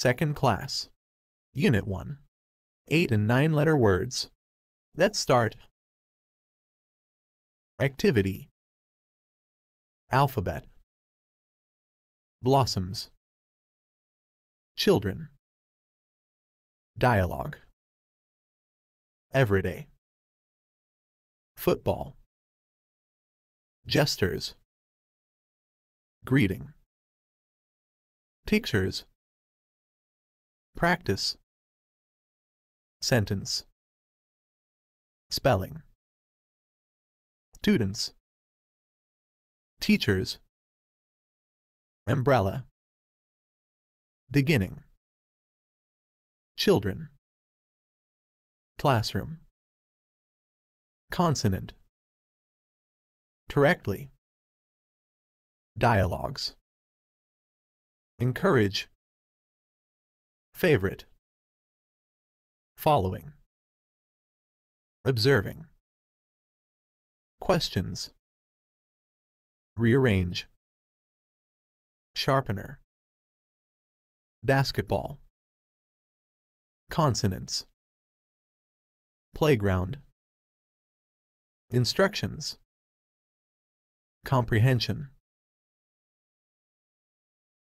Second Class. Unit 1. 8 and 9 letter words. Let's start. Activity. Alphabet. Blossoms. Children. Dialogue. Everyday. Football. Jesters. Greeting. Teachers. Practice. Sentence. Spelling. Students. Teachers. Umbrella. Beginning. Children. Classroom. Consonant. Directly. Dialogues. Encourage favorite, following, observing, questions, rearrange, sharpener, basketball, consonants, playground, instructions, comprehension.